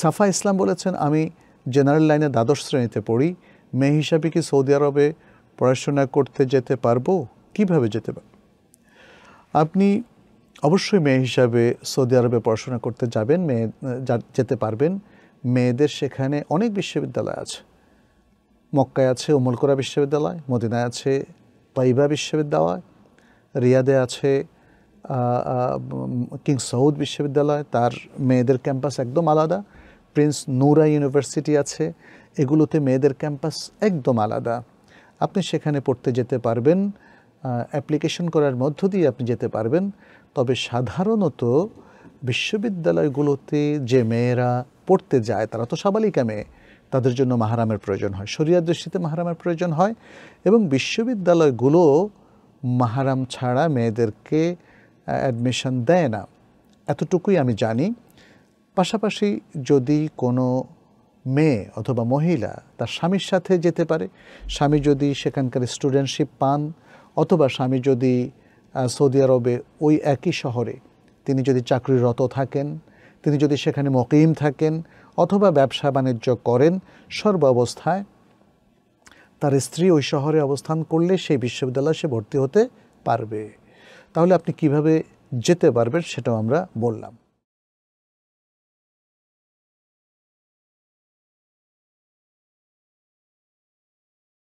সাফা ইসলাম বলেছেন আমি জেনারেল লাইনে দ্বাদশ শ্রেণীতে পড়ি মেয়ে হিসাবে কি সৌদি আরবে পড়াশোনা করতে যেতে পারবো কিভাবে যেতে পারবো আপনি অবশ্যই মেয়ে হিসাবে সৌদি আরবে পড়াশোনা করতে যাবেন মেয়ে যেতে পারবেন মেয়েদের সেখানে অনেক বিশ্ববিদ্যালয় আছে মক্কায় আছে উমলকোরা বিশ্ববিদ্যালয় মদিনায় আছে তাইবা বিশ্ববিদ্যালয় রিয়াদে আছে কিং সৌদ বিশ্ববিদ্যালয় তার মেয়েদের ক্যাম্পাস একদম আলাদা প্রিন্স নুরা ইউনিভার্সিটি আছে এগুলোতে মেয়েদের ক্যাম্পাস একদম আলাদা আপনি সেখানে পড়তে যেতে পারবেন অ্যাপ্লিকেশন করার মধ্য দিয়ে আপনি যেতে পারবেন তবে সাধারণত বিশ্ববিদ্যালয়গুলোতে যে মেয়েরা পড়তে যায় তারা তো সাবালিকা মেয়ে তাদের জন্য মাহারামের প্রয়োজন হয় শরিয়ার দৃষ্টিতে মাহারামের প্রয়োজন হয় এবং বিশ্ববিদ্যালয়গুলো মাহারাম ছাড়া মেয়েদেরকে অ্যাডমিশন দেয় না এতটুকুই আমি জানি পাশাপাশি যদি কোনো মেয়ে অথবা মহিলা তার স্বামীর সাথে যেতে পারে স্বামী যদি সেখানকার স্টুডেন্টশিপ পান অথবা স্বামী যদি সৌদি আরবে ওই একই শহরে তিনি যদি চাকরিরত থাকেন তিনি যদি সেখানে মকিম থাকেন অথবা ব্যবসা বাণিজ্য করেন সর্বাবস্থায় তার স্ত্রী ওই শহরে অবস্থান করলে সেই বিশ্ববিদ্যালয়ে সে ভর্তি হতে পারবে তাহলে আপনি কিভাবে যেতে পারবেন সেটাও আমরা বললাম